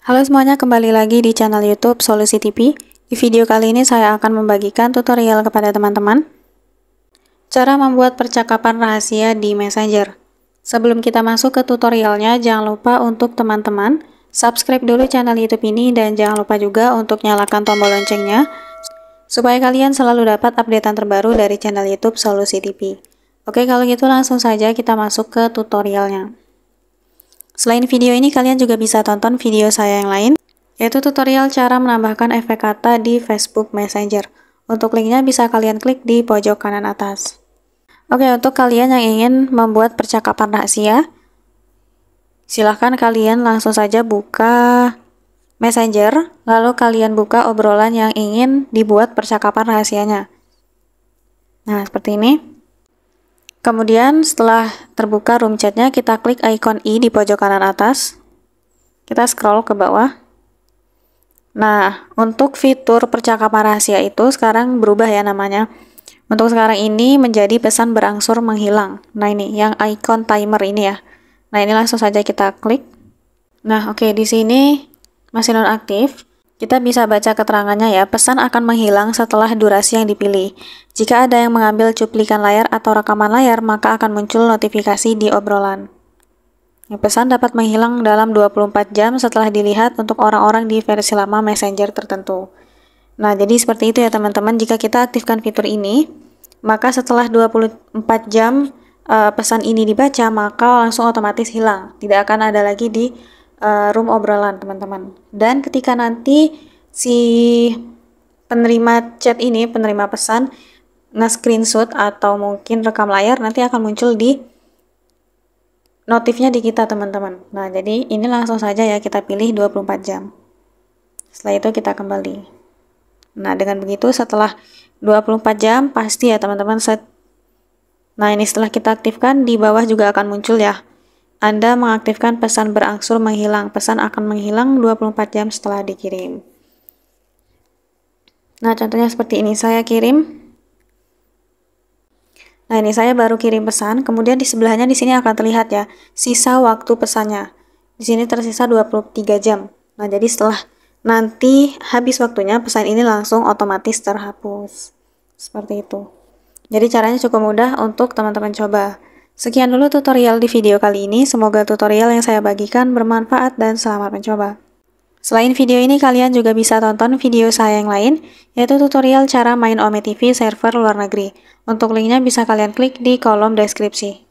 Halo semuanya, kembali lagi di channel YouTube Solusi TV. Di video kali ini saya akan membagikan tutorial kepada teman-teman cara membuat percakapan rahasia di Messenger. Sebelum kita masuk ke tutorialnya, jangan lupa untuk teman-teman subscribe dulu channel YouTube ini dan jangan lupa juga untuk nyalakan tombol loncengnya supaya kalian selalu dapat updatean terbaru dari channel YouTube Solusi TV. Oke, kalau gitu langsung saja kita masuk ke tutorialnya. Selain video ini, kalian juga bisa tonton video saya yang lain, yaitu tutorial cara menambahkan efek kata di Facebook Messenger. Untuk linknya bisa kalian klik di pojok kanan atas. Oke, untuk kalian yang ingin membuat percakapan rahasia, silahkan kalian langsung saja buka Messenger, lalu kalian buka obrolan yang ingin dibuat percakapan rahasianya. Nah, seperti ini. Kemudian setelah terbuka room chatnya, kita klik icon i di pojok kanan atas. Kita scroll ke bawah. Nah, untuk fitur percakapan rahasia itu sekarang berubah ya namanya. Untuk sekarang ini menjadi pesan berangsur menghilang. Nah ini, yang icon timer ini ya. Nah ini langsung saja kita klik. Nah oke, okay, di sini masih nonaktif. Kita bisa baca keterangannya ya, pesan akan menghilang setelah durasi yang dipilih. Jika ada yang mengambil cuplikan layar atau rekaman layar, maka akan muncul notifikasi di obrolan. Pesan dapat menghilang dalam 24 jam setelah dilihat untuk orang-orang di versi lama Messenger tertentu. Nah, jadi seperti itu ya teman-teman, jika kita aktifkan fitur ini, maka setelah 24 jam eh, pesan ini dibaca, maka langsung otomatis hilang. Tidak akan ada lagi di uh, room obrolan teman-teman. Dan ketika nanti si penerima chat ini, penerima pesan, nge-screenshot atau mungkin rekam layar nanti akan muncul di notifnya di kita teman-teman. Nah, jadi ini langsung saja ya kita pilih 24 jam. Setelah itu kita kembali. Nah, dengan begitu setelah 24 jam pasti ya teman-teman set Nah, ini setelah kita aktifkan di bawah juga akan muncul ya anda mengaktifkan pesan berangsur menghilang. Pesan akan menghilang 24 jam setelah dikirim. Nah, contohnya seperti ini. Saya kirim. Nah, ini saya baru kirim pesan. Kemudian di sebelahnya di sini akan terlihat ya, sisa waktu pesannya. Di sini tersisa 23 jam. Nah, jadi setelah nanti habis waktunya, pesan ini langsung otomatis terhapus. Seperti itu. Jadi caranya cukup mudah untuk teman-teman coba. Sekian dulu tutorial di video kali ini, semoga tutorial yang saya bagikan bermanfaat dan selamat mencoba. Selain video ini, kalian juga bisa tonton video saya yang lain, yaitu tutorial cara main Ome TV server luar negeri. Untuk linknya bisa kalian klik di kolom deskripsi.